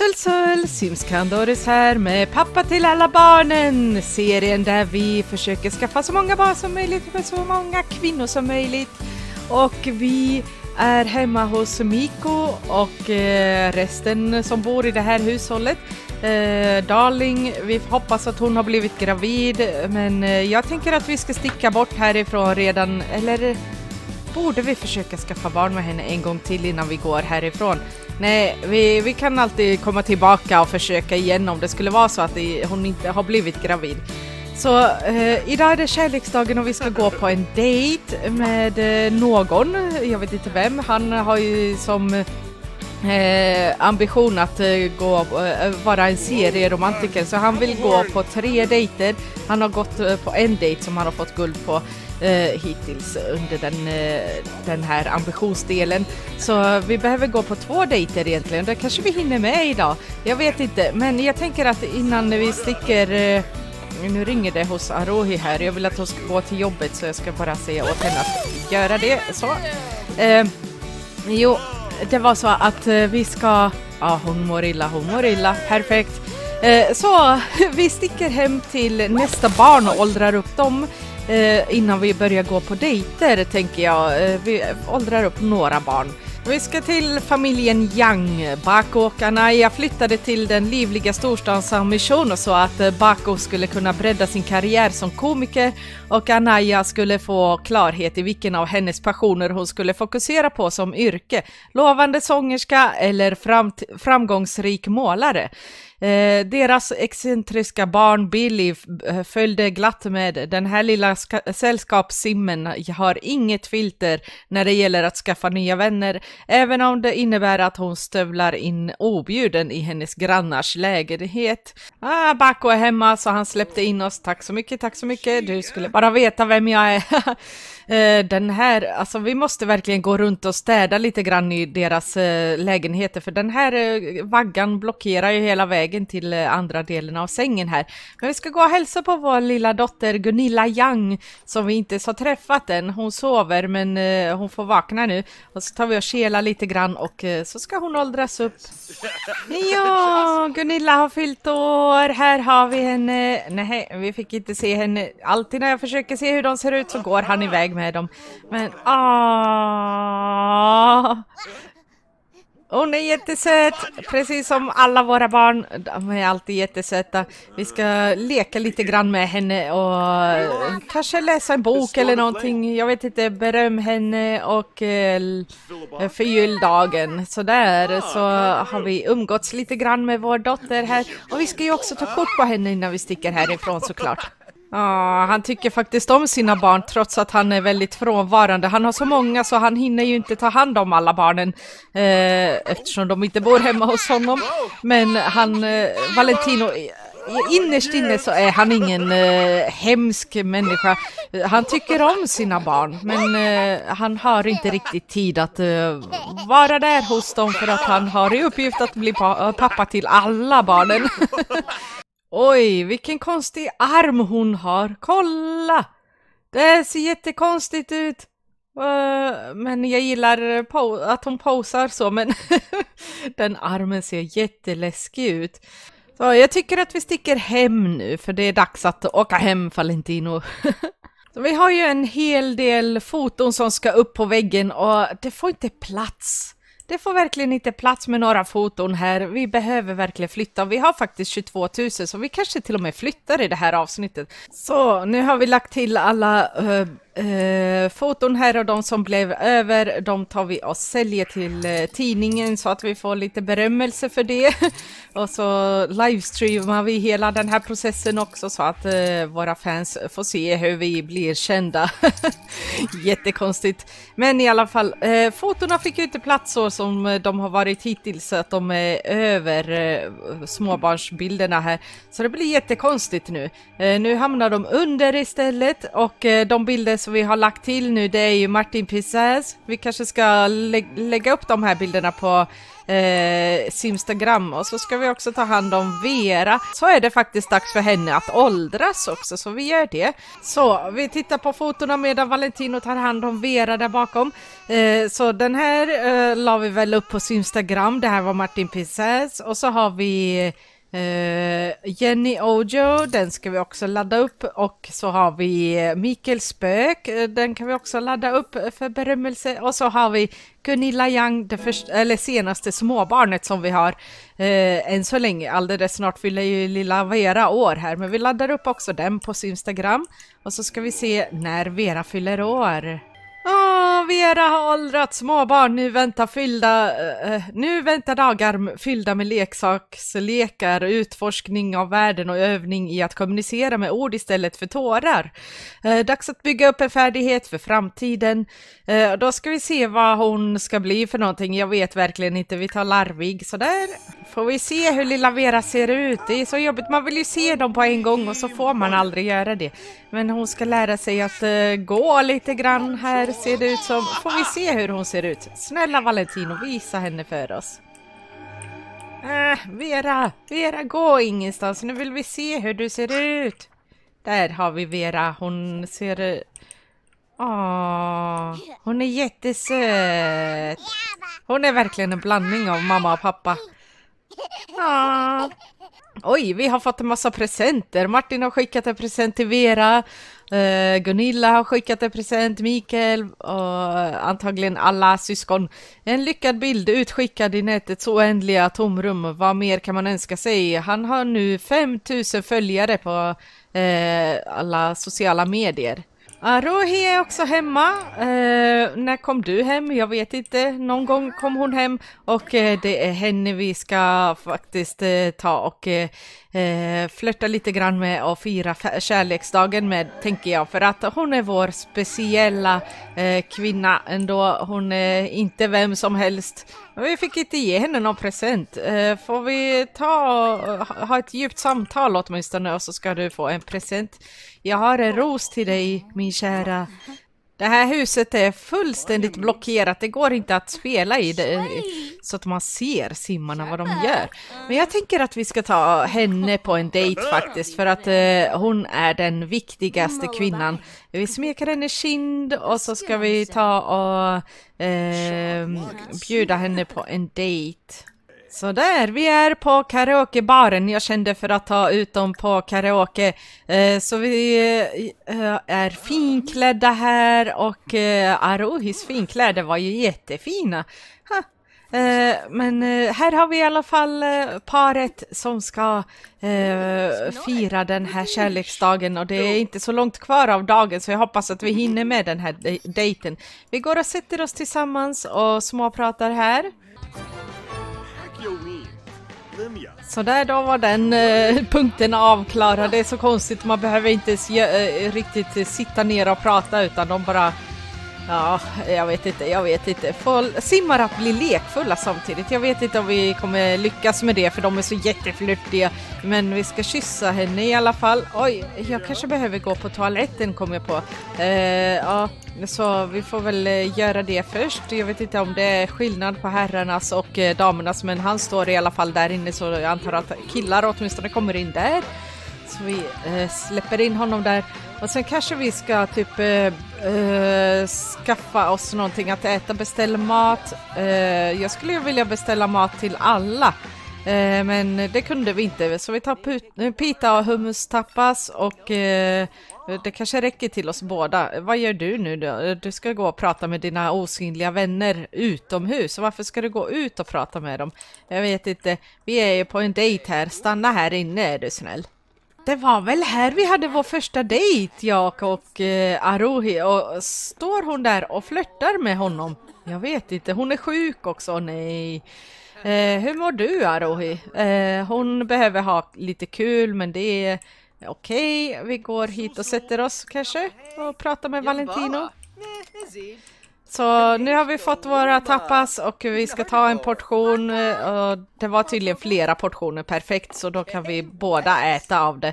Sull Sölsöl, Simskandorus här med Pappa till alla barnen! Serien där vi försöker skaffa så många barn som möjligt med så många kvinnor som möjligt. Och vi är hemma hos Miko och eh, resten som bor i det här hushållet. Eh, darling, vi hoppas att hon har blivit gravid men eh, jag tänker att vi ska sticka bort härifrån redan, eller borde vi försöka skaffa barn med henne en gång till innan vi går härifrån? Nej, vi, vi kan alltid komma tillbaka och försöka igen om det skulle vara så att det, hon inte har blivit gravid. Så eh, idag är det kärleksdagen och vi ska gå på en dejt med eh, någon, jag vet inte vem. Han har ju som eh, ambition att eh, gå, eh, vara en serieromantiker så han vill gå på tre dejter. Han har gått eh, på en dejt som han har fått guld på eh, hittills under den, eh, den här ambitionsdelen. Så vi behöver gå på två dejter egentligen, det kanske vi hinner med idag. Jag vet inte, men jag tänker att innan vi sticker eh, nu ringer det hos Arohi här. Jag vill att hon ska gå till jobbet så jag ska bara säga åt henne att göra det. Så. Eh, jo, det var så att eh, vi ska... Ja, ah, hon mår illa, hon mår illa. Perfekt. Eh, så vi sticker hem till nästa barn och åldrar upp dem eh, innan vi börjar gå på dejter tänker jag. Eh, vi åldrar upp några barn. Vi ska till familjen Yang. Bako och Anaya flyttade till den livliga storstaden San Mission så att eh, Bako skulle kunna bredda sin karriär som komiker och Anaya skulle få klarhet i vilken av hennes passioner hon skulle fokusera på som yrke. Lovande sångerska eller framgångsrik målare. Eh, deras excentriska barn Billy eh, följde glatt med. Den här lilla sällskapssimmen har inget filter när det gäller att skaffa nya vänner, även om det innebär att hon stövlar in objuden i hennes grannars lägenhet. Ah, Baco är hemma så han släppte in oss. Tack så mycket, tack så mycket. Du skulle bara veta vem jag är. Eh, den här, alltså vi måste verkligen gå runt och städa lite grann i deras eh, lägenheter för den här eh, vaggan blockerar ju hela vägen till andra delen av sängen här. Men vi ska gå och hälsa på vår lilla dotter Gunilla Young som vi inte har träffat än. Hon sover men hon får vakna nu och så tar vi och kelar lite grann och så ska hon åldras upp. Ja, Gunilla har fyllt år. Här har vi henne. Nej, vi fick inte se henne. Alltid när jag försöker se hur de ser ut så går han iväg med dem. Men åh! Ah. Hon är jättesöt, precis som alla våra barn. De är alltid jättesöta. Vi ska leka lite grann med henne och kanske läsa en bok eller någonting. Jag vet inte, beröm henne och eh, förgyll dagen. Sådär så har vi umgåtts lite grann med vår dotter här. Och vi ska ju också ta kort på henne innan vi sticker härifrån såklart. Ja, han tycker faktiskt om sina barn trots att han är väldigt frånvarande. Han har så många så han hinner ju inte ta hand om alla barnen eh, eftersom de inte bor hemma hos honom. Men han, eh, Valentino, innerst inne så är han ingen eh, hemsk människa. Han tycker om sina barn, men eh, han har inte riktigt tid att eh, vara där hos dem för att han har i uppgift att bli pappa till alla barnen. Oj, vilken konstig arm hon har! Kolla! Det ser jättekonstigt ut! Eh, men jag gillar att hon posar så, men den armen ser jätteläskig ut. Så jag tycker att vi sticker hem nu, för det är dags att åka hem, Valentino. så vi har ju en hel del foton som ska upp på väggen och det får inte plats det får verkligen inte plats med några foton här. Vi behöver verkligen flytta. Vi har faktiskt 22 000 så vi kanske till och med flyttar i det här avsnittet. Så nu har vi lagt till alla uh, Eh, foton här och de som blev över, de tar vi och säljer till eh, tidningen så att vi får lite berömmelse för det. och så livestreamar vi hela den här processen också så att eh, våra fans får se hur vi blir kända. Jättekonstigt. Men i alla fall, eh, fotona fick ju inte plats så som de har varit hittills så att de är över eh, småbarnsbilderna här. Så det blir jättekonstigt nu. Eh, nu hamnar de under istället och eh, de bilder som vi har lagt till nu det är ju Martin Pisez. Vi kanske ska lä lägga upp de här bilderna på eh, Simstagram och så ska vi också ta hand om Vera. Så är det faktiskt dags för henne att åldras också, så vi gör det. Så vi tittar på fotona medan Valentino tar hand om Vera där bakom. Eh, så den här eh, la vi väl upp på Simstagram. Det här var Martin Pisez och så har vi Uh, Jenny Ojo, den ska vi också ladda upp och så har vi eh, Mikael Spök, eh, den kan vi också ladda upp för berömmelse och så har vi Gunilla Young, det första, eller senaste småbarnet som vi har uh, än så länge. Alldeles snart fyller ju lilla Vera år här, men vi laddar upp också den på Instagram och så ska vi se när Vera fyller år oh, Vera har åldrats småbarn, nu väntar, fyllda, eh, nu väntar dagar fyllda med leksakslekar, utforskning av världen och övning i att kommunicera med ord istället för tårar. Eh, dags att bygga upp en färdighet för framtiden. Eh, då ska vi se vad hon ska bli för någonting, jag vet verkligen inte, vi tar larvig sådär. Får vi se hur lilla Vera ser ut, det är så jobbigt, man vill ju se dem på en gång och så får man aldrig göra det. Men hon ska lära sig att eh, gå lite grann här här ser det ut som. Får vi se hur hon ser ut? Snälla Valentino, visa henne för oss. Äh, Vera, Vera gå ingenstans. Nu vill vi se hur du ser ut. Där har vi Vera. Hon ser... Äh, åh, hon är jättesöt. Hon är verkligen en blandning av mamma och pappa. Åh. Oj, vi har fått en massa presenter. Martin har skickat en present till Vera Eh, Gunilla har skickat en present, Mikael och antagligen alla syskon. En lyckad bild utskickad i nätets oändliga tomrum. Vad mer kan man önska sig? Han har nu 5000 följare på eh, alla sociala medier. Arohi är också hemma. Eh, när kom du hem? Jag vet inte. Någon gång kom hon hem och eh, det är henne vi ska faktiskt eh, ta och eh, eh flörta lite grann med och fira kärleksdagen med, tänker jag. För att hon är vår speciella eh, kvinna ändå. Hon är inte vem som helst. Vi fick inte ge henne någon present. Eh, får vi ta ha ett djupt samtal åtminstone och så ska du få en present. Jag har en ros till dig min kära det här huset är fullständigt blockerat. Det går inte att spela i det så att man ser simmarna vad de gör. Men jag tänker att vi ska ta henne på en dejt faktiskt för att eh, hon är den viktigaste kvinnan. Vi smeker henne kind och så ska vi ta och eh, bjuda henne på en dejt. Så där, vi är på karaokebaren. Jag kände för att ta ut dem på karaoke. Eh, så vi eh, är finklädda här och eh, Arohis finkläder var ju jättefina. Men här har vi i alla fall paret som ska fira den här kärleksdagen och det är inte så långt kvar av dagen så jag hoppas att vi hinner med den här dejten. Vi går och sätter oss tillsammans och småpratar här. Så där då var den eh, punkten avklarad. Det är så konstigt, man behöver inte eh, riktigt sitta ner och prata utan de bara Ja, jag vet inte, jag vet inte. Får blir lekfulla samtidigt. Jag vet inte om vi kommer lyckas med det för de är så jätteflörtiga. Men vi ska kyssa henne i alla fall. Oj, jag kanske behöver gå på toaletten kom jag på. Eh, ja, så vi får väl eh, göra det först. Jag vet inte om det är skillnad på herrarnas och eh, damernas men han står i alla fall där inne så jag antar att killar åtminstone kommer in där. Så vi eh, släpper in honom där. Och sen kanske vi ska typ eh, eh, skaffa oss någonting att äta, beställa mat. Eh, jag skulle ju vilja beställa mat till alla. Eh, men det kunde vi inte, så vi tar eh, pita och hummus tapas och det kanske räcker till oss båda. Vad gör du nu då? Du ska gå och prata med dina osynliga vänner utomhus. Varför ska du gå ut och prata med dem? Jag vet inte. Vi är ju på en dejt här. Stanna här inne är du snäll. Det var väl här vi hade vår första dejt, jag och eh, Arohi. Och står hon där och flörtar med honom? Jag vet inte, hon är sjuk också, nej. Eh, hur mår du Arohi? Eh, hon behöver ha lite kul men det är okej, okay. vi går hit och sätter oss kanske och pratar med Valentino. Så nu har vi fått våra tapas och vi ska ta en portion. Eh, det var tydligen flera portioner perfekt så då kan vi båda äta av det.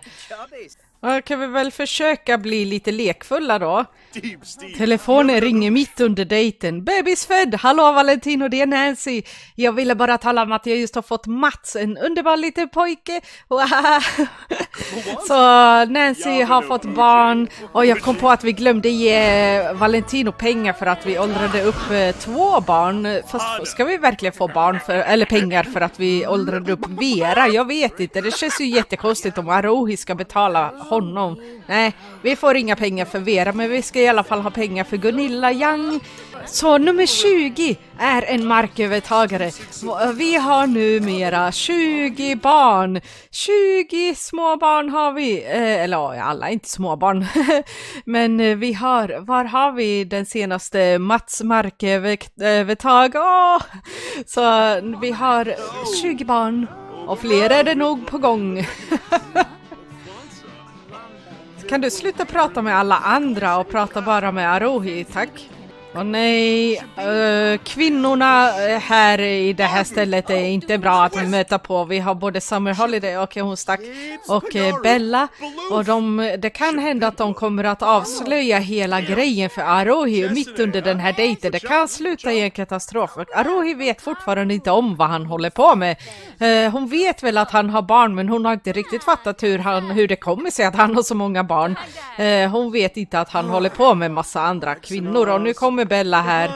Ja, kan vi väl försöka bli lite lekfulla då? Typ Telefonen ringer mitt under dejten. Bebisfödd! Hallå Valentino, det är Nancy. Jag ville bara tala om att jag just har fått Mats, en underbar liten pojke. Så Nancy har fått barn och jag kom på att vi glömde ge Valentino pengar för att vi åldrade upp eh, två barn. Fast ah, ska vi verkligen få barn för, eller pengar för att vi åldrade upp Vera? Jag vet inte. Det känns ju jättekonstigt om Arohi ska betala honom. Nej, vi får inga pengar för Vera, men vi ska i alla fall ha pengar för Gunilla Young. Så nummer 20 är en markövertagare. Vi har numera 20 barn. 20 småbarn har vi, eh, eller alla är inte småbarn, men eh, vi har, var har vi den senaste Mats markövertag? Åh! Så vi har 20 barn och fler är det nog på gång. Kan du sluta prata med alla andra och prata bara med Arohi, tack? Åh nej, uh, kvinnorna eh, här i det här stället är inte bra att möta på. Vi har både Summer Holiday och hon stack och eh, Bella och de, det kan hända att de kommer att avslöja hela grejen för Arohi mitt under den här dejten. Det kan sluta i en katastrof. Arohi vet fortfarande inte om vad han håller på med. Uh, hon vet väl att han har barn men hon har inte riktigt fattat hur, han, hur det kommer sig att han har så många barn. Uh, hon vet inte att han håller på med massa andra kvinnor och nu kommer Bella här.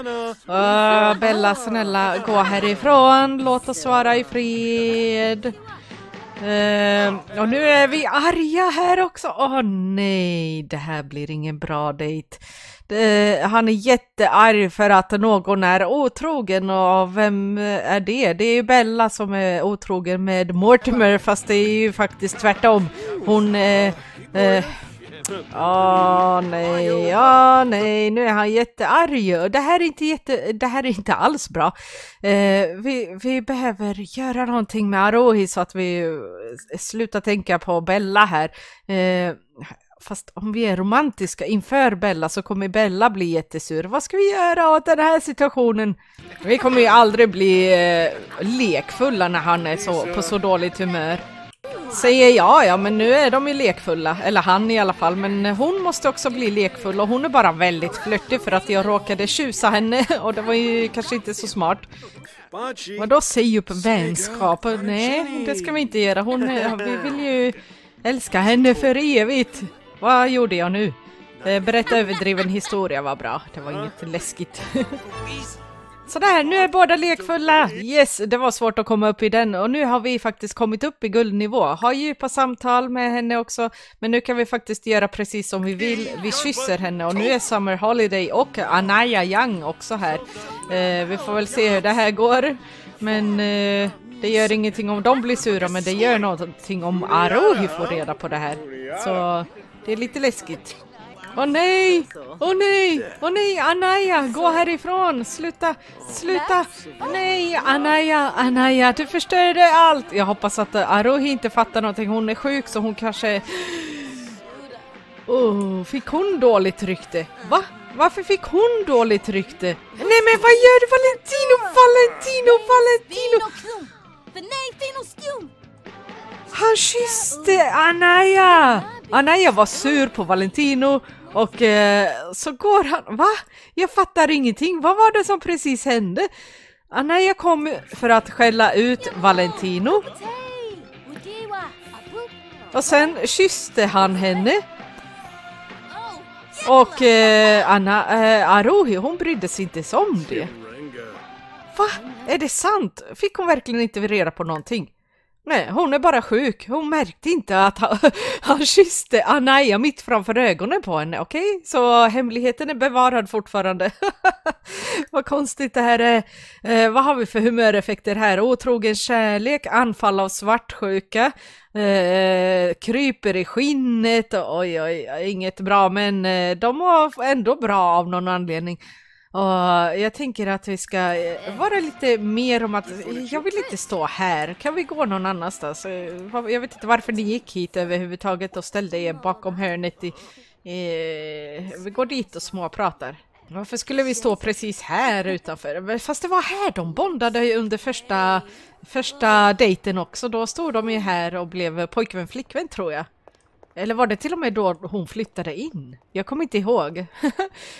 Uh, Bella snälla gå härifrån, låt oss vara i fred. Uh, och nu är vi arga här också. Åh oh, nej, det här blir ingen bra dejt. han är jättearg för att någon är otrogen och vem är det? Det är ju Bella som är otrogen med Mortimer fast det är ju faktiskt tvärtom. Hon uh, Åh nej, åh nej, nu är han jättearg. Det här är inte, jätte, det här är inte alls bra. Eh, vi, vi behöver göra någonting med Arohi så att vi eh, slutar tänka på Bella här. Eh, fast om vi är romantiska inför Bella så kommer Bella bli jättesur. Vad ska vi göra åt den här situationen? Vi kommer ju aldrig bli eh, lekfulla när han är så, på så dåligt humör säger ja, ja men nu är de ju lekfulla, eller han i alla fall, men hon måste också bli lekfull och hon är bara väldigt flörtig för att jag råkade tjusa henne och det var ju kanske inte så smart. Vadå säg upp vänskap? Nej, det ska vi inte göra. Hon är, vi vill ju älska henne för evigt. Vad gjorde jag nu? Eh, berätta överdriven historia var bra. Det var inget läskigt. Sådär, nu är båda lekfulla! Yes, det var svårt att komma upp i den och nu har vi faktiskt kommit upp i guldnivå. Har djupa samtal med henne också, men nu kan vi faktiskt göra precis som vi vill. Vi kysser henne och nu är Summer Holiday och Anaya Young också här. Eh, vi får väl se hur det här går, men eh, det gör ingenting om de blir sura, men det gör någonting om Arohi får reda på det här. Så det är lite läskigt. Åh nej! Åh nej! Åh nej! Anaya, gå härifrån! Sluta! Sluta! Nej, Anaya, Anaya, du förstörde allt! Jag hoppas att Arohi inte fattar någonting. Hon är sjuk så hon kanske... Oh, fick hon dåligt rykte? Va? Varför fick hon dåligt rykte? Nej men vad gör du Valentino, Valentino, Valentino! Han kysste Anaya! Anaya var sur på Valentino och eh, så går han, va? Jag fattar ingenting, vad var det som precis hände? Ah, jag kom för att skälla ut Valentino. Och sen kysste han henne. Och eh, Anna, eh, Arohi, hon brydde sig inte så om det. Va? Är det sant? Fick hon verkligen inte reda på någonting? Nej, hon är bara sjuk. Hon märkte inte att han, han kysste Anaya mitt framför ögonen på henne. Okej, okay? så hemligheten är bevarad fortfarande. vad konstigt det här är. Eh, vad har vi för humöreffekter här? Otrogen kärlek, anfall av svartsjuka, eh, kryper i skinnet. Oj, oj, inget bra, men eh, de var ändå bra av någon anledning. Och jag tänker att vi ska eh, eh. vara lite mer om att jag vill inte stå här. Kan vi gå någon annanstans? Eh, jag vet inte varför ni gick hit överhuvudtaget och ställde er bakom hörnet. I, i, vi går dit och småpratar. Varför skulle vi stå precis här utanför? Fast det var här de bondade under första, första dejten också. Då stod de ju här och blev pojkvän flickvän tror jag. Eller var det till och med då hon flyttade in? Jag kommer inte ihåg.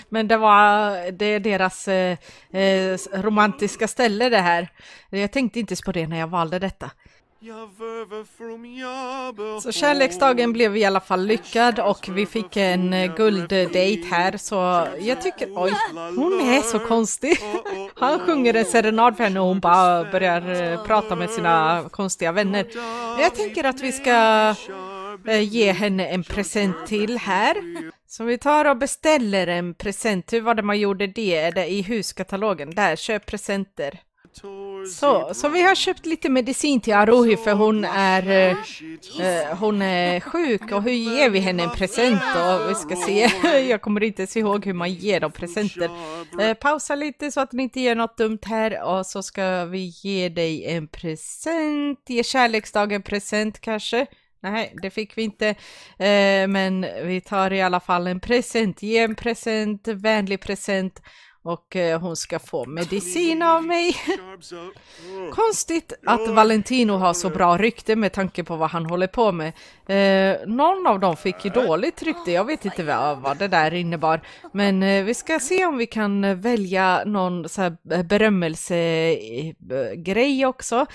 Men det var det är deras eh, eh, romantiska ställe det här. Jag tänkte inte på det när jag valde detta. Så kärleksdagen blev i alla fall lyckad och vi fick en eh, gulddejt här så jag tycker oj, hon är så konstig. Han sjunger en serenad för henne och hon bara börjar eh, prata med sina konstiga vänner. Jag tänker att vi ska Eh, ge henne en present till här. Så vi tar och beställer en present. Hur var det man gjorde det? Är det i huskatalogen? Där, köp presenter. Så, så vi har köpt lite medicin till Arohi för hon är, eh, eh, hon är sjuk och hur ger vi henne en present då? Vi ska se, jag kommer inte ens ihåg hur man ger dem presenter. Eh, pausa lite så att ni inte gör något dumt här och så ska vi ge dig en present, ge kärleksdagen present kanske. Nej, det fick vi inte. Eh, men vi tar i alla fall en present. Ge en present, vänlig present. Och eh, hon ska få medicin av mig. Konstigt att Valentino har så bra rykte med tanke på vad han håller på med. Eh, någon av dem fick ju dåligt rykte. Jag vet inte vad, vad det där innebar. Men eh, vi ska se om vi kan välja någon berömmelsegrej också.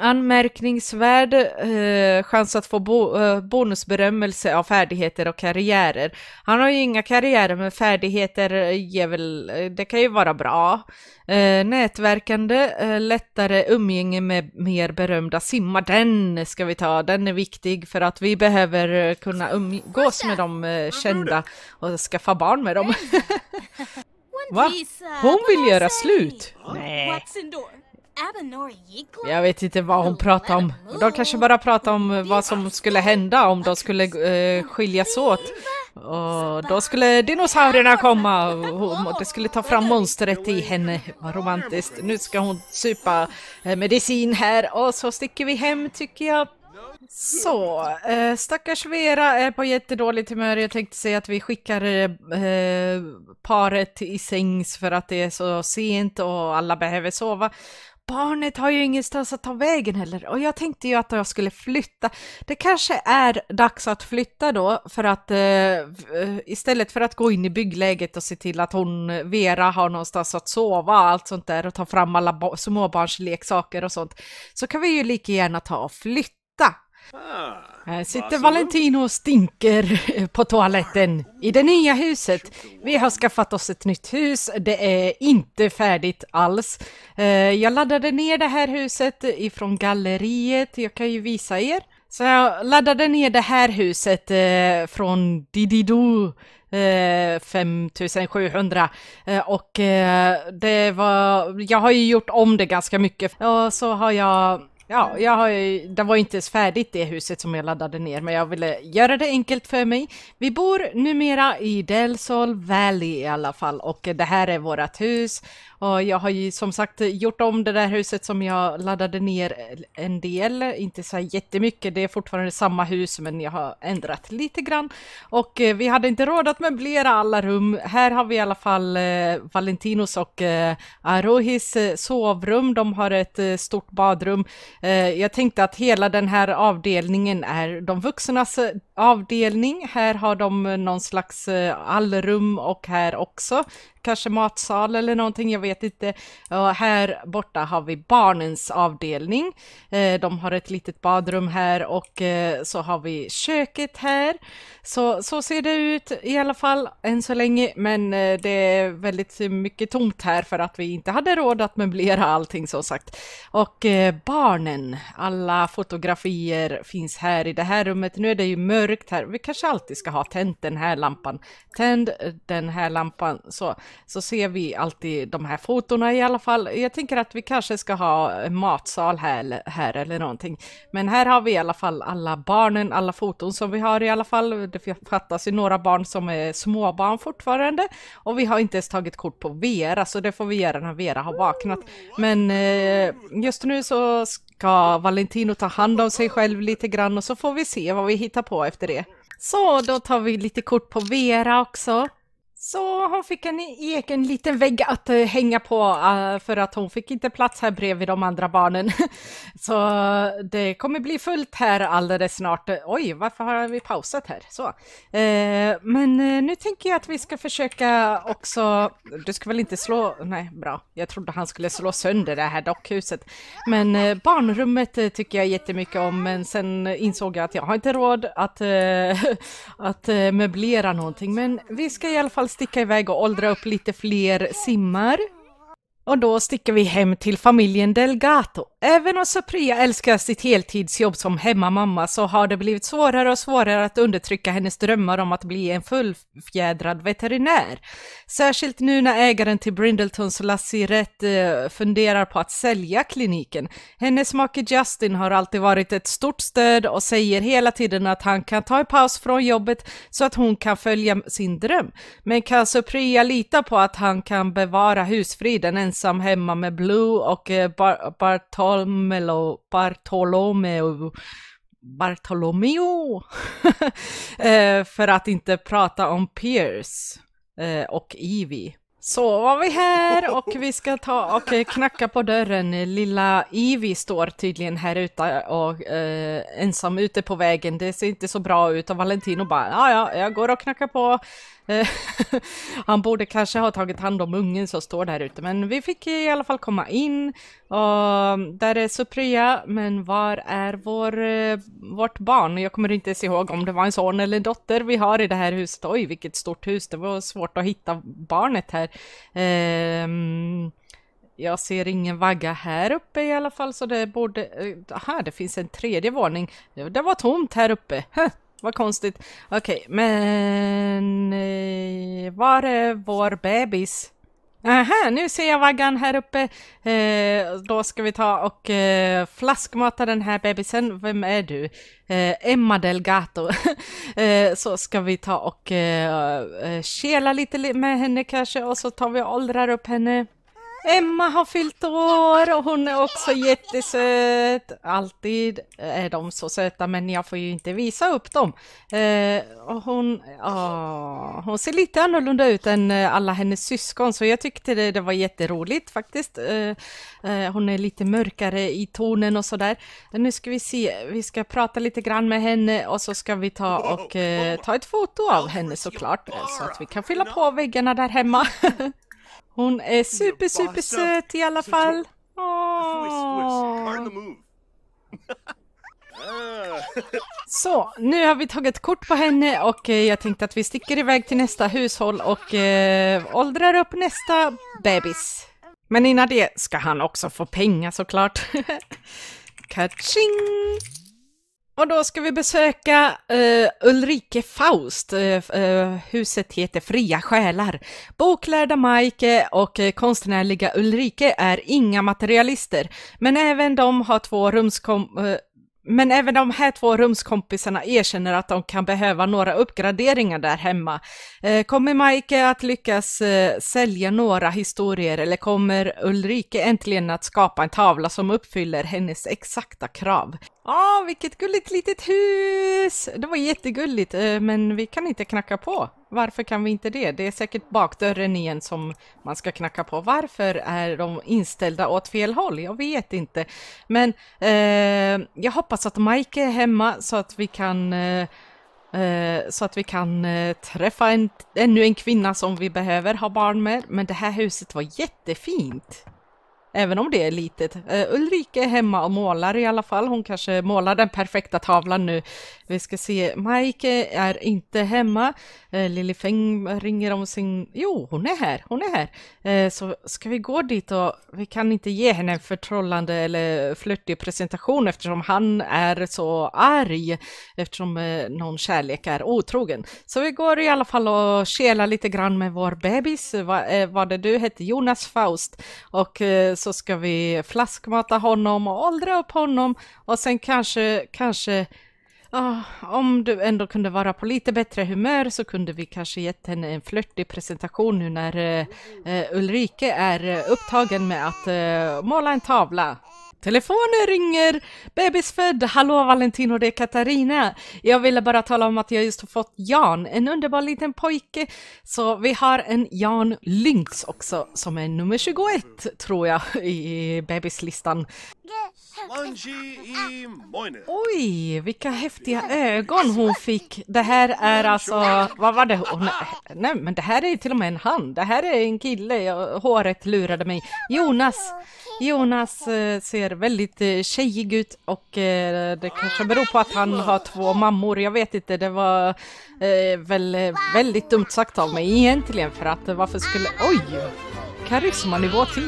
Anmärkningsvärd eh, chans att få bo, eh, bonusberömmelse av färdigheter och karriärer. Han har ju inga karriärer men färdigheter eh, ger väl, eh, det kan ju vara bra. Eh, nätverkande, eh, lättare umgänge med mer berömda simmar. Den ska vi ta, den är viktig för att vi behöver eh, kunna umgås med de kända och skaffa barn med dem. Va? Hon vill göra slut? Nej. Jag vet inte vad hon pratar om. De kanske bara pratar om eh, vad som skulle hända om de skulle eh, skiljas åt. Och då skulle dinosaurierna komma och det skulle ta fram monstret i henne. Vad romantiskt. Nu ska hon supa eh, medicin här och så sticker vi hem tycker jag. Så, eh, stackars Vera är på jättedåligt humör. Jag tänkte säga att vi skickar eh, eh paret i sängs för att det är så sent och alla behöver sova barnet har ju ingenstans att ta vägen heller och jag tänkte ju att jag skulle flytta. Det kanske är dags att flytta då för att eh, eh istället för att gå in i byggläget och se till att hon, Vera, har någonstans att sova och allt sånt där och ta fram alla småbarnsleksaker och sånt så kan vi ju lika gärna ta och flytta. Ah. Här eh, sitter Valentino och stinker eh, på toaletten i det nya huset. Vi har skaffat oss ett nytt hus. Det är inte färdigt alls. Eh, jag laddade ner det här huset ifrån galleriet. Jag kan ju visa er. Så jag laddade ner det här huset från Didido 5700 och det var, jag har ju gjort om det ganska mycket och så har jag Ja, jag har ju, det var inte ens färdigt det huset som jag laddade ner, men jag ville göra det enkelt för mig. Vi bor numera i Del Sol Valley i alla fall och det här är vårt hus. Och jag har ju som sagt gjort om det där huset som jag laddade ner en del, inte så jättemycket. Det är fortfarande samma hus, men jag har ändrat lite grann och eh, vi hade inte råd att möblera alla rum. Här har vi i alla fall eh, Valentinos och eh, Arohis eh, sovrum. De har ett eh, stort badrum Eh, jag tänkte att hela den här avdelningen är de vuxnas eh, avdelning. Här har de eh, någon slags allrum och här också kanske matsal eller någonting, jag vet inte. Och här borta har vi barnens avdelning. Eh, de har ett litet badrum här och eh, så har vi köket här. Så, så ser det ut i alla fall än så länge, men eh, det är väldigt mycket tomt här för att vi inte hade råd att möblera allting som sagt. Och barnen, alla fotografier finns här i det här rummet. Nu är det ju mörkt här, vi kanske alltid ska ha tänt den här lampan, tänd den här lampan så så ser vi alltid de här fotona i alla fall. Jag tänker att vi kanske ska ha matsal här, här eller någonting. Men här har vi i alla fall alla barnen, alla foton som vi har i alla fall. Det fattas ju några barn som är småbarn fortfarande och vi har inte ens tagit kort på Vera så det får vi göra när Vera har vaknat. Men eh, just nu så ska Valentino ta hand om sig själv lite grann och så får vi se vad vi hittar på efter det. Så då tar vi lite kort på Vera också. Så hon fick en egen liten vägg att eh, hänga på eh, för att hon fick inte plats här bredvid de andra barnen. Så eh, det kommer bli fullt här alldeles snart. Oj, varför har vi pausat här? Så. Men nu tänker jag att vi ska försöka också... Du ska väl inte slå... Nej, bra. Jag trodde han skulle slå sönder det här dockhuset. Men barnrummet tycker jag jättemycket om, men sen insåg jag att jag har inte råd att, att möblera någonting. Men vi ska i alla fall sticka iväg och åldra upp lite fler simmar. Och då sticker vi hem till familjen Delgato. Även om Sopria älskar sitt heltidsjobb som hemmamamma så har det blivit svårare och svårare att undertrycka hennes drömmar om att bli en fullfjädrad veterinär. Särskilt nu när ägaren till Brindletons lasirett eh, funderar på att sälja kliniken. Hennes make Justin har alltid varit ett stort stöd och säger hela tiden att han kan ta en paus från jobbet så att hon kan följa sin dröm. Men kan Sopria lita på att han kan bevara husfriden ensam hemma med Blue och eh, Bar Bartolomeo, Bartolomeo, Bartolomeo eh, för att inte prata om Pierce eh, och Evie. Så var vi här och vi ska ta och knacka på dörren. Lilla Ivy står tydligen här ute och eh, ensam ute på vägen. Det ser inte så bra ut och Valentino bara ja, ja, jag går och knackar på. Eh, han borde kanske ha tagit hand om ungen som står där ute, men vi fick i alla fall komma in. Och där är Supriya, men var är vår, eh, vårt barn? Jag kommer inte ens ihåg om det var en son eller en dotter vi har i det här huset. Oj, vilket stort hus. Det var svårt att hitta barnet här. Ehm, jag ser ingen vagga här uppe i alla fall så det borde... Eh, aha, det finns en tredje våning. Det var tomt här uppe. Vad konstigt. Okej, okay, men eh, var är vår bebis? Aha, nu ser jag vaggan här uppe. Eh, då ska vi ta och eh, flaskmata den här bebisen. Vem är du? Eh, Emma Delgato. Eh, så ska vi ta och eh, eh kela lite med henne kanske och så tar vi och åldrar upp henne. Emma har fyllt år och hon är också jättesöt. Alltid är de så söta men jag får ju inte visa upp dem. Eh, och hon, åh, hon ser lite annorlunda ut än eh, alla hennes syskon så jag tyckte det, det var jätteroligt faktiskt. Eh, eh, hon är lite mörkare i tonen och sådär. Nu ska vi se, vi ska prata lite grann med henne och så ska vi ta och eh, ta ett foto av henne såklart eh, så att vi kan fylla på väggarna där hemma. Hon är super, super söt i alla fall. Åh. Så, nu har vi tagit kort på henne och eh, jag tänkte att vi sticker iväg till nästa hushåll och eh, åldrar upp nästa bebis. Men innan det ska han också få pengar såklart. Kaching! Och då ska vi besöka uh, Ulrike Faust. Uh, uh, huset heter Fria själar. Boklärda Maike och konstnärliga Ulrike är inga materialister, men även de har två rumskom men även de här två rumskompisarna erkänner att de kan behöva några uppgraderingar där hemma. Kommer Maike att lyckas sälja några historier eller kommer Ulrike äntligen att skapa en tavla som uppfyller hennes exakta krav? Ja, oh, vilket gulligt litet hus! Det var jättegulligt, eh, men vi kan inte knacka på. Varför kan vi inte det? Det är säkert bakdörren igen som man ska knacka på. Varför är de inställda åt fel håll? Jag vet inte. Men eh, jag hoppas att Mike är hemma så att vi kan eh, eh så att vi kan eh, träffa en, ännu en kvinna som vi behöver ha barn med. Men det här huset var jättefint. Även om det är litet. Uh, Ulrika är hemma och målar i alla fall. Hon kanske målar den perfekta tavlan nu. Vi ska se, Mike är inte hemma. Uh, eh, Lili Feng ringer om sin... Jo, hon är här, hon är här. Uh, så ska vi gå dit och vi kan inte ge henne en förtrollande eller flörtig presentation eftersom han är så arg eftersom uh, någon kärlek är otrogen. Så vi går i alla fall och kelar lite grann med vår bebis. Va, var det du hette? Jonas Faust. Och så ska vi flaskmata honom och åldra upp honom och sen kanske, kanske Oh, om du ändå kunde vara på lite bättre humör så kunde vi kanske gett henne en flörtig presentation nu när uh, Ulrike är eh, upptagen med att uh, måla en tavla. Telefonen ringer, Bebisfödd. hallå Valentino, det är Katarina. Jag ville bara tala om att jag just har fått Jan, en underbar liten pojke. Så vi har en Jan Lynx också som är nummer 21 tror jag i bebislistan. Manji i Moine. Oj, vilka häftiga ögon hon fick. Det här är alltså, vad var det hon, nej men det här är till och med en han, det här är en kille, håret lurade mig. Jonas, Jonas eh, ser väldigt eh, tjejig ut och eh, det kanske beror på att han har två mammor, jag vet inte, det var väl väldigt dumt sagt av mig egentligen för att varför skulle, oj! Karisma nivå 10,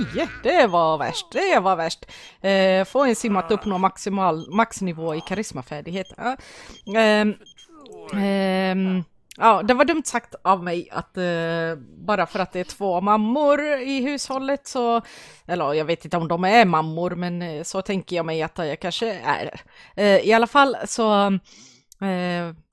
det var värst, det var värst. Eh, få en sim att uppnå maximal, maxnivå i karismafärdighet. Eh, eh, ja, det var dumt sagt av mig att eh, bara för att det är två mammor i hushållet så, eller jag vet inte om de är mammor, men eh, så tänker jag mig att jag kanske är. Eh, I alla fall så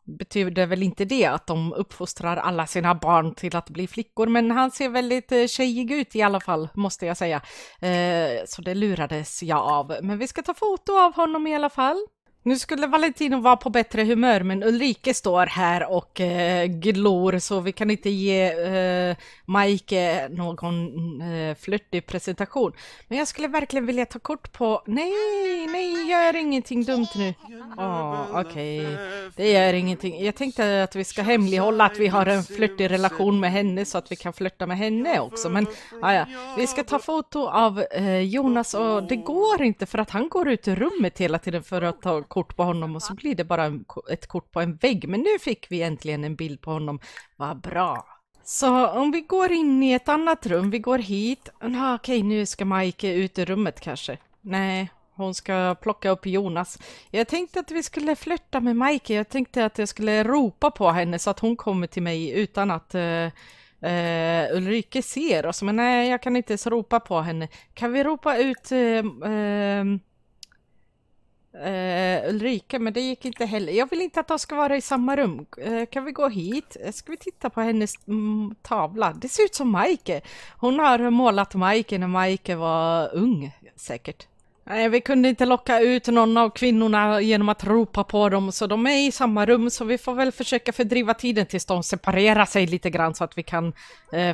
betyder väl inte det att de uppfostrar alla sina barn till att bli flickor, men han ser väldigt eh, tjejig ut i alla fall, måste jag säga. Eh, så det lurades jag av, men vi ska ta foto av honom i alla fall. Nu skulle Valentino vara på bättre humör, men Ulrike står här och eh, glor, så vi kan inte ge eh, Mike någon eh, flörtig presentation. Men jag skulle verkligen vilja ta kort på... Nej, nej, gör ingenting dumt nu. Oh, Okej, okay. det gör ingenting. Jag tänkte att vi ska hemlighålla att vi har en flörtig relation med henne så att vi kan flörta med henne också. Men ah, ja. vi ska ta foto av eh, Jonas och det går inte för att han går ut ur rummet hela tiden för att ta kort på honom och så blir det bara en, ett kort på en vägg. Men nu fick vi äntligen en bild på honom. Vad bra! Så om vi går in i ett annat rum, vi går hit. Nå, okej, nu ska Mike ut ur rummet kanske. Nej, hon ska plocka upp Jonas. Jag tänkte att vi skulle flirta med Mike. Jag tänkte att jag skulle ropa på henne så att hon kommer till mig utan att uh, uh, Ulrike ser oss. Men nej, jag kan inte ens ropa på henne. Kan vi ropa ut uh, Uh, Ulrika, men det gick inte heller. Jag vill inte att de ska vara i samma rum. Uh, kan vi gå hit? Uh, ska vi titta på hennes mm, tavla? Det ser ut som Maike. Hon har målat Maike när Maike var ung, säkert. Nej, vi kunde inte locka ut någon av kvinnorna genom att ropa på dem, så de är i samma rum, så vi får väl försöka fördriva tiden tills de separerar sig lite grann så att vi kan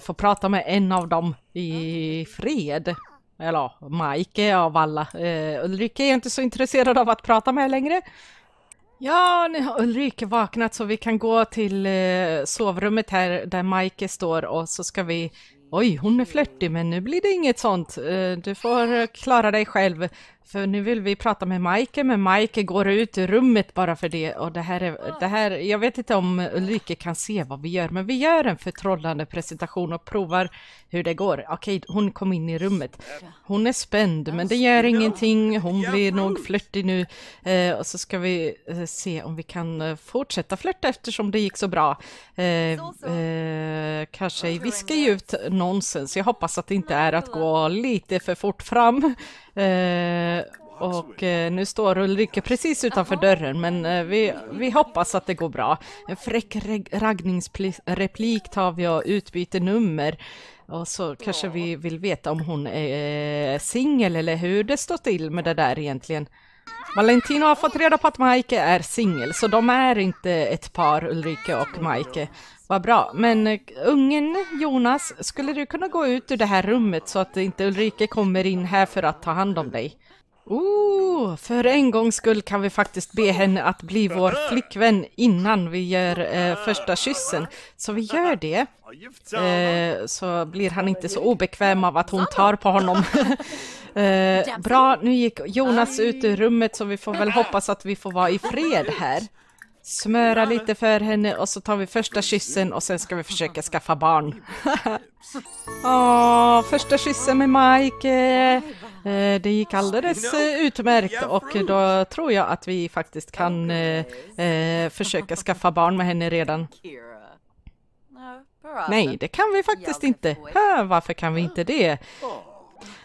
få prata med en av dem i fred eller Mike av alla. Eh, Ulrika är inte så intresserad av att prata med längre. Ja, nu har Ulrika vaknat så vi kan gå till eh, sovrummet här där Mike står och så ska vi Oj, hon är flörtig men nu blir det inget sånt. Eh, du får klara dig själv. För nu vill vi prata med Maike, men Maike går ut ur rummet bara för det. Och det här är, ah. det här, jag vet inte om Ulrike kan se vad vi gör, men vi gör en förtrollande presentation och provar hur det går. Okej, hon kom in i rummet. Hon är spänd, men det gör alltså, ingenting. Hon blir nog flörtig nu. Eh, och så ska vi eh, se om vi kan eh, fortsätta flörta eftersom det gick så bra. Eh, eh, kanske viska ut nonsens. Jag hoppas att det inte är att gå lite för fort fram. Eh, och eh, nu står Ulrika precis utanför Aha. dörren, men eh, vi, vi hoppas att det går bra. En fräck raggningsreplik tar vi och utbyter nummer. Och så kanske vi vill veta om hon är eh, singel eller hur det står till med det där egentligen. Valentino har fått reda på att Maike är singel, så de är inte ett par, Ulrike och Maike. Vad bra. Men eh, ungen Jonas, skulle du kunna gå ut ur det här rummet så att inte Ulrike kommer in här för att ta hand om dig? Oh, för en gångs skull kan vi faktiskt be henne att bli vår flickvän innan vi gör eh, första kyssen. Så vi gör det. Eh, så blir han inte så obekväm av att hon tar på honom. eh, bra, nu gick Jonas ut ur rummet så vi får väl hoppas att vi får vara i fred här. Smöra lite för henne och så tar vi första kyssen och sen ska vi försöka skaffa barn. Åh, första kyssen med Mike. Eh, det gick alldeles eh, utmärkt och då tror jag att vi faktiskt kan eh, försöka skaffa barn med henne redan. Nej, det kan vi faktiskt inte. varför kan vi inte det?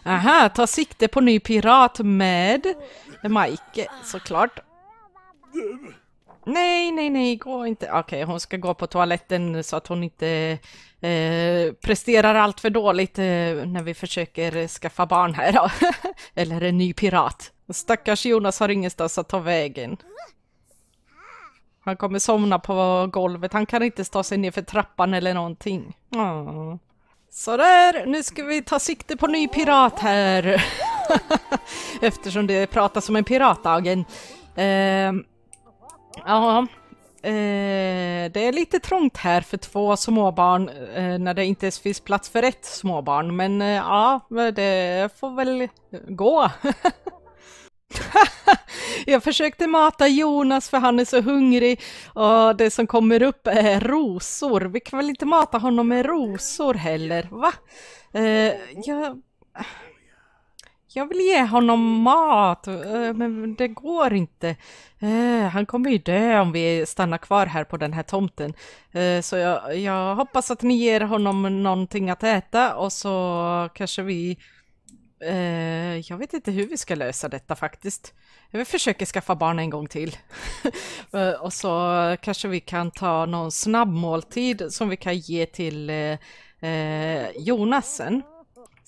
Aha, ta sikte på ny pirat med Mike såklart. Ah. Nej, nej, nej, gå inte. Okej, okay, hon ska gå på toaletten så att hon inte eh, presterar allt för dåligt eh, när vi försöker skaffa barn här. Eller en ny pirat. Stackars Jonas har ingenstans att ta vägen. Han kommer somna på golvet. Han kan inte stå sig ner för trappan eller någonting. Aww. Sådär, nu ska vi ta sikte på ny pirat här. Eftersom det pratas om en piratdagen. Eh, Ja, eh, det är lite trångt här för två småbarn eh, när det inte ens finns plats för ett småbarn. Men eh, ja, det får väl gå. jag försökte mata Jonas för han är så hungrig och det som kommer upp är rosor. Vi kan väl inte mata honom med rosor heller, va? Eh, jag jag vill ge honom mat, eh, men det går inte. Eh, han kommer ju dö om vi stannar kvar här på den här tomten. Eh, så jag, jag hoppas att ni ger honom någonting att äta och så kanske vi jag vet inte hur vi ska lösa detta faktiskt. Vi försöker skaffa barn en gång till. och så kanske vi kan ta någon snabbmåltid som vi kan ge till Jonasen.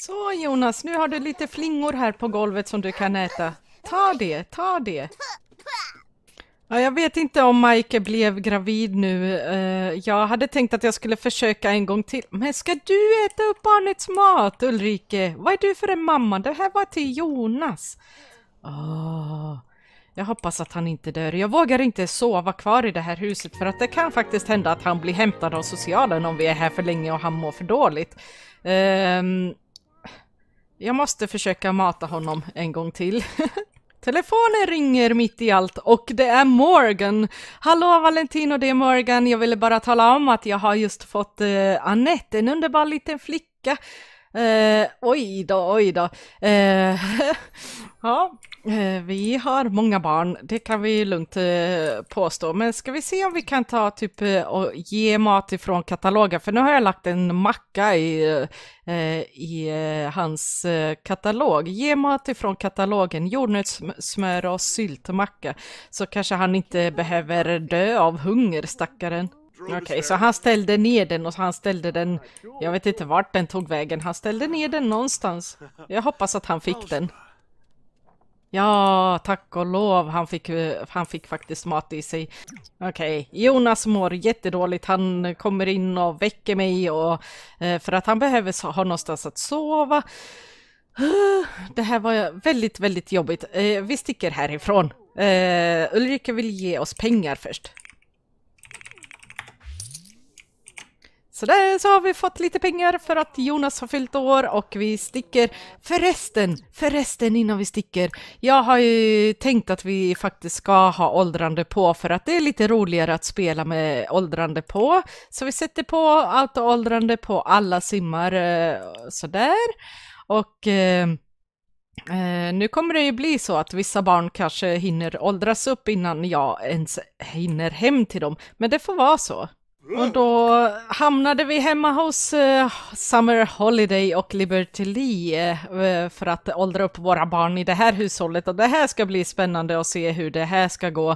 Så Jonas, nu har du lite flingor här på golvet som du kan äta. Ta det, ta det. Ja, jag vet inte om Maike blev gravid nu. Eh, jag hade tänkt att jag skulle försöka en gång till. Men ska du äta upp barnets mat, Ulrike? Vad är du för en mamma? Det här var till Jonas. Oh, jag hoppas att han inte dör. Jag vågar inte sova kvar i det här huset för att det kan faktiskt hända att han blir hämtad av socialen om vi är här för länge och han mår för dåligt. Um, jag måste försöka mata honom en gång till. Telefonen ringer mitt i allt och det är Morgan. Hallå Valentino, det är Morgan. Jag ville bara tala om att jag har just fått eh, Annette, en underbar liten flicka Eh, oj då, oj då. Eh, ja, eh, vi har många barn, det kan vi lugnt eh, påstå. Men ska vi se om vi kan ta typ eh, och ge mat ifrån katalogen, för nu har jag lagt en macka i, i hans katalog. Ge mat ifrån katalogen, jordnötssmör och syltmacka, så kanske han inte behöver dö av hunger, stackaren. Okej, okay, så han ställde ner den och han ställde den... Jag vet inte vart den tog vägen. Han ställde ner den någonstans. Jag hoppas att han fick den. Ja, tack och lov. Han fick, han fick faktiskt mat i sig. Okej, okay. Jonas mår jättedåligt. Han kommer in och väcker mig och, eh, för att han behöver ha någonstans att sova. Det här var väldigt, väldigt jobbigt. Eh, vi sticker härifrån. Eh, Ulrika vill ge oss pengar först. Så där så har vi fått lite pengar för att Jonas har fyllt år och vi sticker. Förresten, förresten innan vi sticker. Jag har ju tänkt att vi faktiskt ska ha åldrande på för att det är lite roligare att spela med åldrande på. Så vi sätter på allt åldrande på alla simmar eh, sådär. Och eh, eh, nu kommer det ju bli så att vissa barn kanske hinner åldras upp innan jag ens hinner hem till dem, men det får vara så. Och då hamnade vi hemma hos uh, Summer Holiday och Liberty Lee eh, eh, för att åldra upp våra barn i det här hushållet. Och det här ska bli spännande att se hur det här ska gå.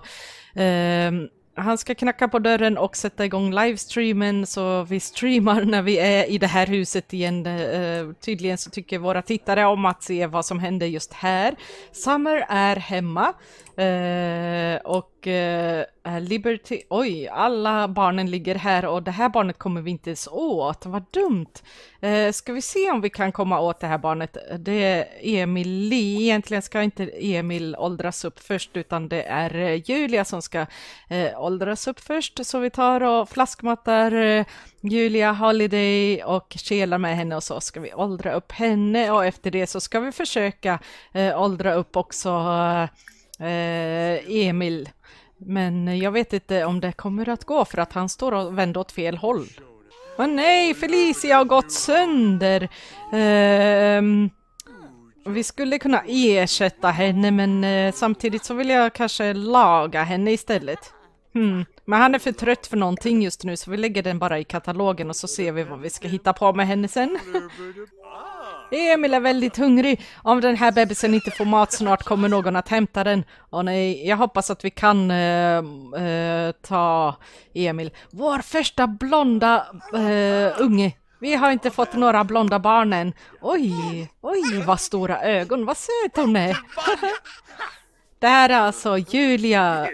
Ehm, han ska knacka på dörren och sätta igång livestreamen så vi streamar när vi är i det här huset igen. tydligen så tycker våra tittare om att se vad som händer just här. Summer är hemma och Eh, Liberty, oj, alla barnen ligger här och det här barnet kommer vi inte ens åt, vad dumt. Uh, ska vi se om vi kan komma åt det här barnet. Det är Emil Lee, egentligen ska inte Emil åldras upp först utan det är eh, Julia som ska uh, åldras upp först. Så vi tar och flaskmattar uh, Julia Holiday och kelar med henne och så ska vi åldra upp henne och efter det så ska vi försöka uh, åldra upp också Emil. Men jag vet inte om det kommer att gå för att han står och vänder åt fel håll. Åh nej, Felicia har gått sönder! Uh, vi skulle kunna ersätta henne men uh, samtidigt så vill jag kanske laga henne istället. Hmm. Men han är för trött för någonting just nu så vi lägger den bara i katalogen och så ser vi vad vi ska hitta på med henne sen. Emil är väldigt hungrig. Om den här bebisen inte får mat snart kommer någon att hämta den. Åh nej, jag hoppas att vi kan äh, äh, ta Emil. Vår första blonda äh, unge. Vi har inte fått några blonda barn än. Oj, oj vad stora ögon, vad söt hon är. Det här är alltså Julia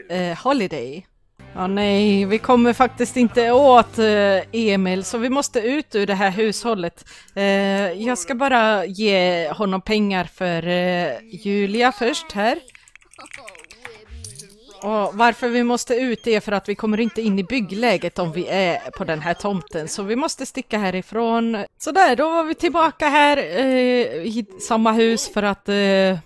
Holiday. Ja, nej, vi kommer faktiskt inte åt eh, Emil, så vi måste ut ur det här hushållet. Eh, jag ska bara ge honom pengar för eh, Julia först här. Och varför vi måste ut är för att vi kommer inte in i byggläget om vi är på den här tomten, så vi måste sticka härifrån. Så där, då var vi tillbaka här eh, i samma hus för att, eh,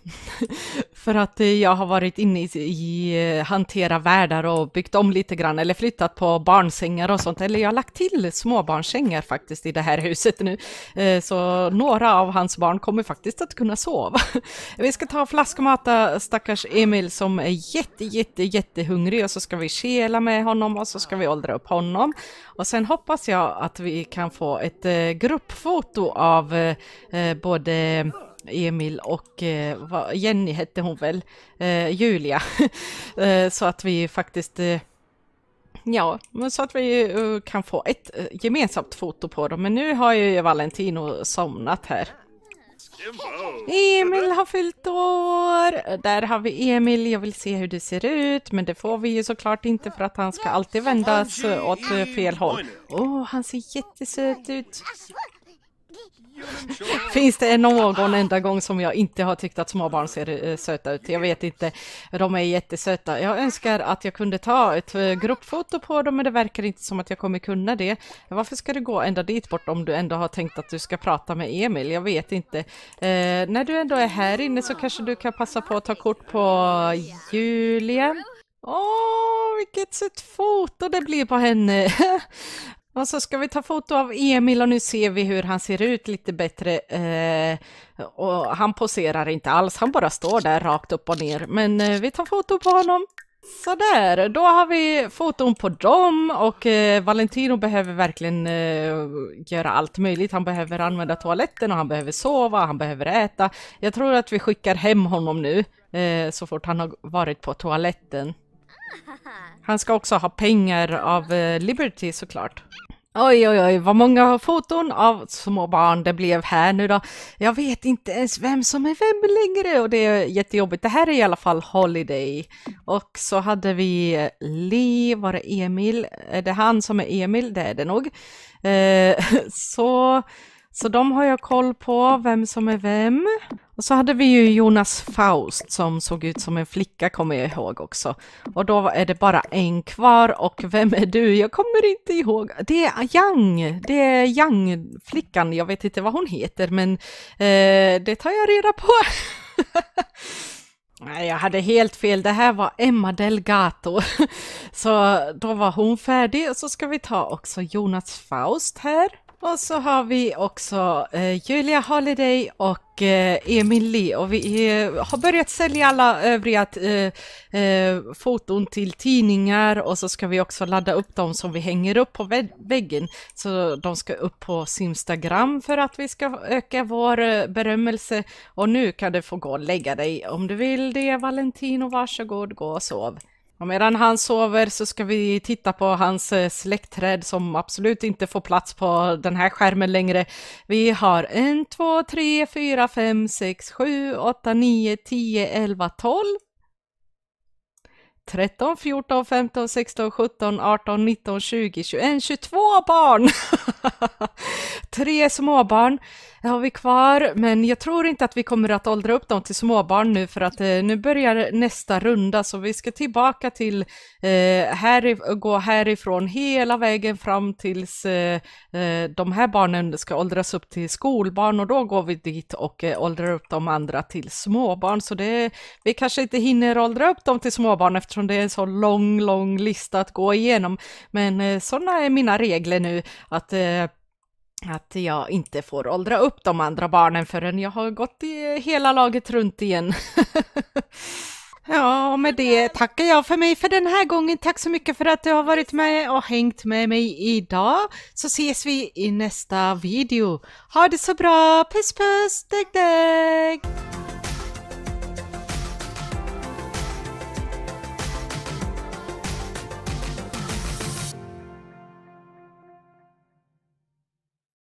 för att eh, jag har varit inne i, i eh, hantera världar och byggt om lite grann, eller flyttat på barnsängar och sånt, eller jag har lagt till småbarnsängar faktiskt i det här huset nu. Eh, så några av hans barn kommer faktiskt att kunna sova. vi ska ta och flaskmata stackars Emil som är jätte, jätte jätte, jättehungrig och så ska vi kela med honom och så ska vi åldra upp honom. Och sen hoppas jag att vi kan få ett eh, gruppfoto av eh, eh både Emil och eh, Jenny hette hon väl, eh, Julia, eh, så att vi faktiskt Ja, så att vi kan få ett gemensamt foto på dem. Men nu har ju Valentino somnat här. Emil har fyllt år! gör. Där har vi Emil, jag vill se hur det ser ut, men det får vi ju såklart inte för att han ska alltid vändas åt fel håll. Åh, oh, han ser jättesöt ut. Finns det någon enda gång som jag inte har tyckt att småbarn ser eh, söta ut? Jag vet inte. De är jättesöta. Jag önskar att jag kunde ta ett eh, gruppfoto på dem, men det verkar inte som att jag kommer kunna det. Varför ska du gå ända dit bort om du ändå har tänkt att du ska prata med Emil? Jag vet inte. Eh, när du ändå är här inne så kanske du kan passa på att ta kort på Julia. Åh, oh, vilket sött foto det blir på henne! Och så ska vi ta foto av Emil och nu ser vi hur han ser ut lite bättre. Eh, och han poserar inte alls, han bara står där rakt upp och ner. Men eh, vi tar foto på honom. Sådär, då har vi foton på dem och eh, Valentino behöver verkligen eh, göra allt möjligt. Han behöver använda toaletten och han behöver sova, han behöver äta. Jag tror att vi skickar hem honom nu eh, så fort han har varit på toaletten. Han ska också ha pengar av eh, Liberty såklart. Oj, oj, oj, vad många foton av små barn det blev här nu då. Jag vet inte ens vem som är vem längre och det är jättejobbigt. Det här är i alla fall Holiday. Och så hade vi eh, Lee, var det Emil? Är det han som är Emil? Det är det nog. Eh, så så de har jag koll på, vem som är vem. Och så hade vi ju Jonas Faust som såg ut som en flicka kommer jag ihåg också. Och då är det bara en kvar och vem är du? Jag kommer inte ihåg. Det är Yang, det är Yang-flickan. Jag vet inte vad hon heter men eh, det tar jag reda på. Nej, jag hade helt fel. Det här var Emma Delgato. Så då var hon färdig och så ska vi ta också Jonas Faust här. Och så har vi också eh, Julia Holiday och eh, Emil Lee och vi eh, har börjat sälja alla övriga eh, eh foton till tidningar och så ska vi också ladda upp dem som vi hänger upp på vä väggen. Så de ska upp på Instagram för att vi ska öka vår eh, berömmelse. Och nu kan du få gå och lägga dig om du vill det Valentino, varsågod gå och sov. Och medan han sover så ska vi titta på hans eh, släktträd som absolut inte får plats på den här skärmen längre. Vi har 1, 2, 3, 4, 5, 6, 7, 8, 9, 10, 11, 12. 13, 14, 15, 16, 17, 18, 19, 20, 21, 22 barn! Tre småbarn har vi kvar, men jag tror inte att vi kommer att åldra upp dem till småbarn nu för att eh, nu börjar nästa runda så vi ska tillbaka till eh, här, gå härifrån hela vägen fram tills eh, eh de här barnen ska åldras upp till skolbarn och då går vi dit och eh, åldrar upp de andra till småbarn så det, vi kanske inte hinner åldra upp dem till småbarn efter eftersom det är en så lång, lång lista att gå igenom. Men eh, sådana är mina regler nu att eh, att jag inte får åldra upp de andra barnen förrän jag har gått i eh, hela laget runt igen. ja, med det tackar jag för mig för den här gången. Tack så mycket för att du har varit med och hängt med mig idag. Så ses vi i nästa video. Ha det så bra! Puss puss! Dägg dägg!